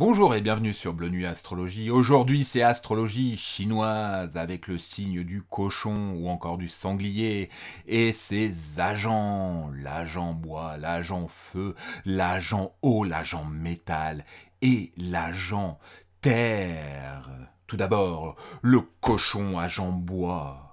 Bonjour et bienvenue sur Bleu Nuit Astrologie. Aujourd'hui, c'est astrologie chinoise avec le signe du cochon ou encore du sanglier et ses agents, l'agent bois, l'agent feu, l'agent eau, l'agent métal et l'agent terre. Tout d'abord, le cochon agent bois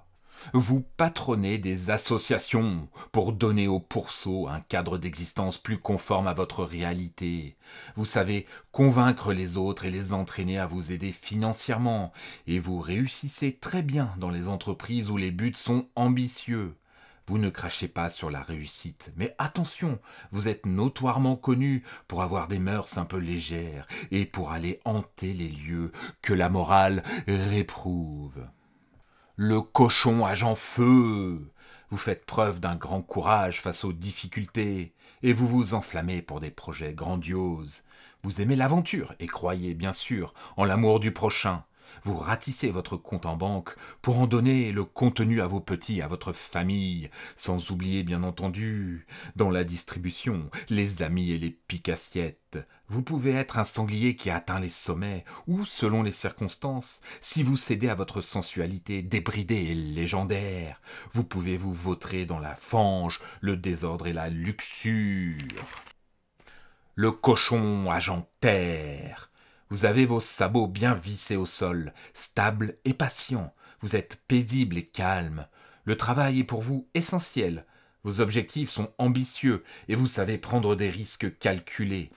vous patronnez des associations pour donner aux pourceaux un cadre d'existence plus conforme à votre réalité. Vous savez convaincre les autres et les entraîner à vous aider financièrement, et vous réussissez très bien dans les entreprises où les buts sont ambitieux. Vous ne crachez pas sur la réussite, mais attention, vous êtes notoirement connu pour avoir des mœurs un peu légères et pour aller hanter les lieux que la morale réprouve le cochon à Feu. Vous faites preuve d'un grand courage face aux difficultés, et vous vous enflammez pour des projets grandioses. Vous aimez l'aventure, et croyez, bien sûr, en l'amour du prochain, vous ratissez votre compte en banque pour en donner le contenu à vos petits, à votre famille, sans oublier bien entendu, dans la distribution, les amis et les picassiettes. Vous pouvez être un sanglier qui atteint les sommets, ou, selon les circonstances, si vous cédez à votre sensualité débridée et légendaire, vous pouvez vous vautrer dans la fange, le désordre et la luxure. Le cochon agentaire vous avez vos sabots bien vissés au sol, stables et patients. Vous êtes paisible et calme. Le travail est pour vous essentiel. Vos objectifs sont ambitieux et vous savez prendre des risques calculés.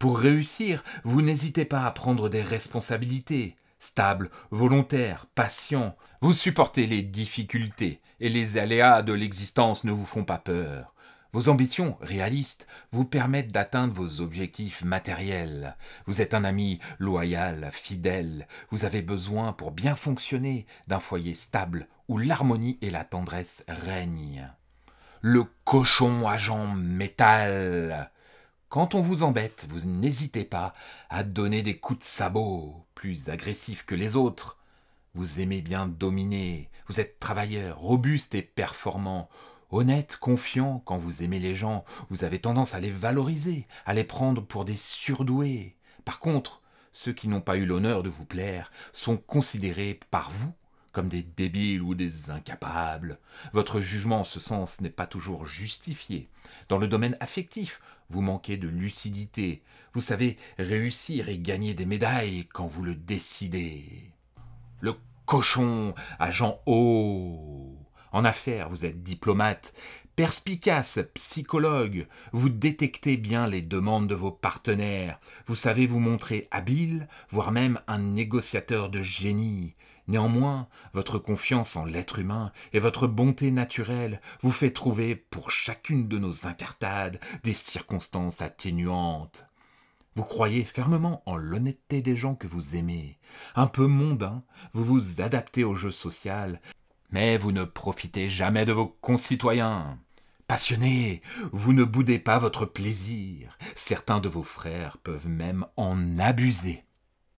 Pour réussir, vous n'hésitez pas à prendre des responsabilités. stables, volontaires, patient, vous supportez les difficultés et les aléas de l'existence ne vous font pas peur. Vos ambitions réalistes vous permettent d'atteindre vos objectifs matériels. Vous êtes un ami loyal, fidèle. Vous avez besoin, pour bien fonctionner, d'un foyer stable où l'harmonie et la tendresse règnent. Le cochon agent métal. Quand on vous embête, vous n'hésitez pas à donner des coups de sabot, plus agressifs que les autres. Vous aimez bien dominer, vous êtes travailleur, robuste et performant honnête, confiant, quand vous aimez les gens, vous avez tendance à les valoriser, à les prendre pour des surdoués. Par contre, ceux qui n'ont pas eu l'honneur de vous plaire sont considérés par vous comme des débiles ou des incapables. Votre jugement en ce sens n'est pas toujours justifié. Dans le domaine affectif, vous manquez de lucidité. Vous savez réussir et gagner des médailles quand vous le décidez. Le cochon agent haut! En affaires, vous êtes diplomate, perspicace, psychologue, vous détectez bien les demandes de vos partenaires, vous savez vous montrer habile, voire même un négociateur de génie. Néanmoins, votre confiance en l'être humain et votre bonté naturelle vous fait trouver pour chacune de nos incartades des circonstances atténuantes. Vous croyez fermement en l'honnêteté des gens que vous aimez. Un peu mondain, vous vous adaptez au jeu social mais vous ne profitez jamais de vos concitoyens. Passionnés, vous ne boudez pas votre plaisir. Certains de vos frères peuvent même en abuser.